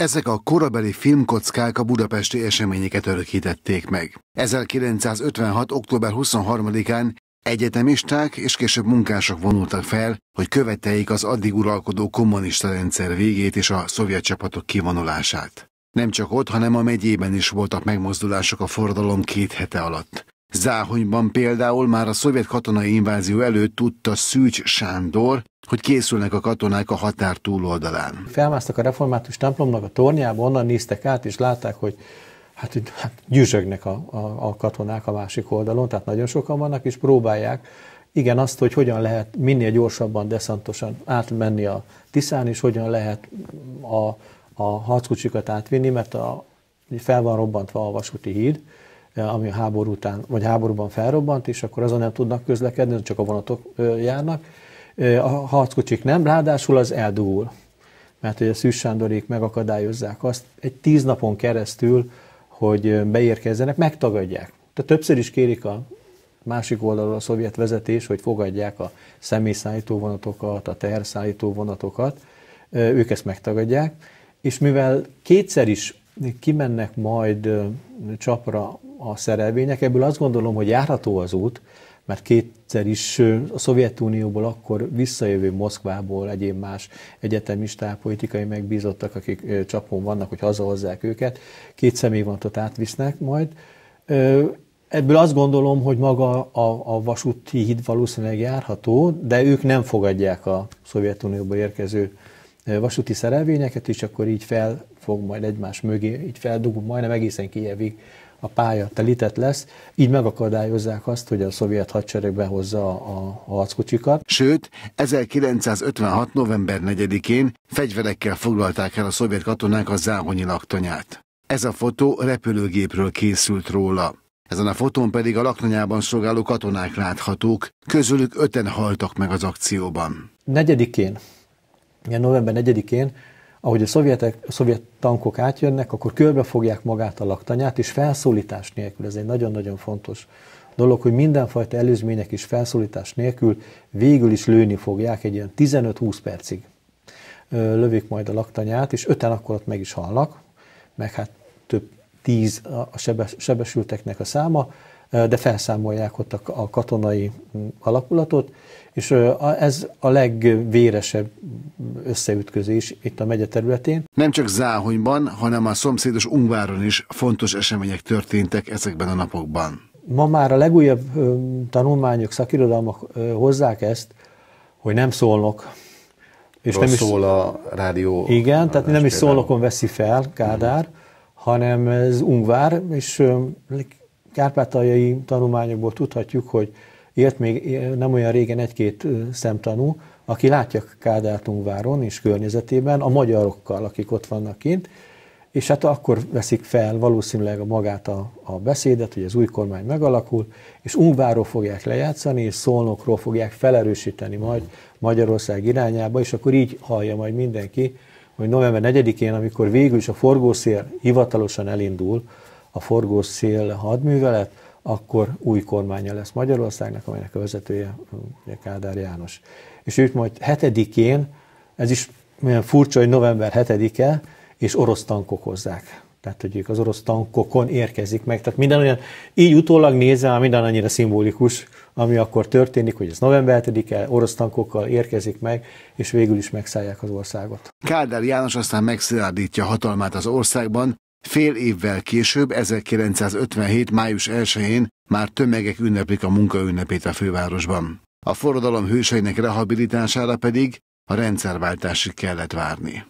Ezek a korabeli filmkockák a budapesti eseményeket örökítették meg. 1956. október 23-án egyetemisták és később munkások vonultak fel, hogy követeljék az addig uralkodó kommunista rendszer végét és a szovjet csapatok kivonulását. Nem csak ott, hanem a megyében is voltak megmozdulások a forradalom két hete alatt. Záhonyban például már a szovjet katonai invázió előtt tudta Szűcs Sándor, hogy készülnek a katonák a határ túloldalán. Felmásztak a református templomnak a tornyába, onnan néztek át, és látták, hogy hát, hát gyűzsögnek a, a, a katonák a másik oldalon, tehát nagyon sokan vannak, és próbálják igen azt, hogy hogyan lehet minél gyorsabban, deszantosan átmenni a Tiszán, és hogyan lehet a, a harckocsikat átvinni, mert a, fel van robbantva a vasúti híd, Eh, ami a háború után, vagy háborúban felrobbant, és akkor azon nem tudnak közlekedni, csak a vonatok járnak. A harckocsik nem, ráadásul az eldugul. Mert hogy a Szűz megakadályozzák azt egy tíz napon keresztül, hogy beérkezzenek, megtagadják. Tehát többször is kérik a másik oldalról a szovjet vezetés, hogy fogadják a személyszállító vonatokat, a teherszállító vonatokat, ők ezt megtagadják, és mivel kétszer is kimennek majd csapra a szerelvények. Ebből azt gondolom, hogy járható az út, mert kétszer is a Szovjetunióból akkor visszajövő Moszkvából egyéb más egyetemisták, politikai megbízottak, akik csapon vannak, hogy hazahozzák őket, két személyvontot átvisznek majd. Ebből azt gondolom, hogy maga a, a vasúti híd valószínűleg járható, de ők nem fogadják a szovjetunióból érkező vasúti szerelvényeket, és akkor így fel fog majd egymás mögé, így feldugunk majdnem egészen Kijevig a pálya telített lesz, így megakadályozzák azt, hogy a szovjet hadsereg behozza a, a harckocsikat. Sőt, 1956. november 4-én fegyverekkel foglalták el a szovjet katonák a Záhonyi laktanyát. Ez a fotó repülőgépről készült róla. Ezen a fotón pedig a laktanyában szolgáló katonák láthatók, közülük öten haltak meg az akcióban. Negyedikén, igen, november 4-én ahogy a szovjetek, a szovjet tankok átjönnek, akkor körbe fogják magát a laktanyát, és felszólítás nélkül, ez egy nagyon-nagyon fontos dolog, hogy mindenfajta előzmények és felszólítás nélkül végül is lőni fogják egy ilyen 15-20 percig. Lövik majd a laktanyát, és öten akkor ott meg is halnak, meg hát több tíz a sebesülteknek a száma, de felszámolják ott a, katonai mm, alakulatot, és ez a legvéresebb összeütközés itt a megye területén. Nem csak Záhonyban, hanem a szomszédos Ungváron is fontos események történtek ezekben a napokban. Ma már a legújabb tanulmányok, szakirodalmak hozzák ezt, hogy nem szólnak. És nem is szól a rádió. Igen, tehát nem is szólokon veszi fel Kádár, mm. hanem ez Ungvár, és kárpátaljai tanulmányokból tudhatjuk, hogy élt még eh, nem olyan régen egy-két eh, szemtanú, aki látja Kádártungváron és környezetében a magyarokkal, akik ott vannak kint, és hát akkor veszik fel valószínűleg magát a, a beszédet, hogy az új kormány megalakul, és Ungváról fogják lejátszani, és Szolnokról fogják felerősíteni majd Magyarország irányába, és akkor így hallja majd mindenki, hogy november 4-én, amikor végül is a forgószél hivatalosan elindul, a forgós hadművelet, akkor új kormánya lesz Magyarországnak, amelynek a vezetője Kádár János. És őt majd hetedikén, ez is milyen furcsa, hogy november 7-e, és orosz tankok hozzák. Tehát, hogy ők az orosz tankokon érkezik meg. Tehát minden olyan, így utólag nézve, minden annyira szimbolikus, ami akkor történik, hogy ez november 7-e, orosz tankokkal érkezik meg, és végül is megszállják az országot. Kádár János aztán megszilárdítja hatalmát az országban, Fél évvel később, 1957. május 1-én már tömegek ünneplik a munkaünnepét a fővárosban. A forradalom hőseinek rehabilitására pedig a rendszerváltásig kellett várni.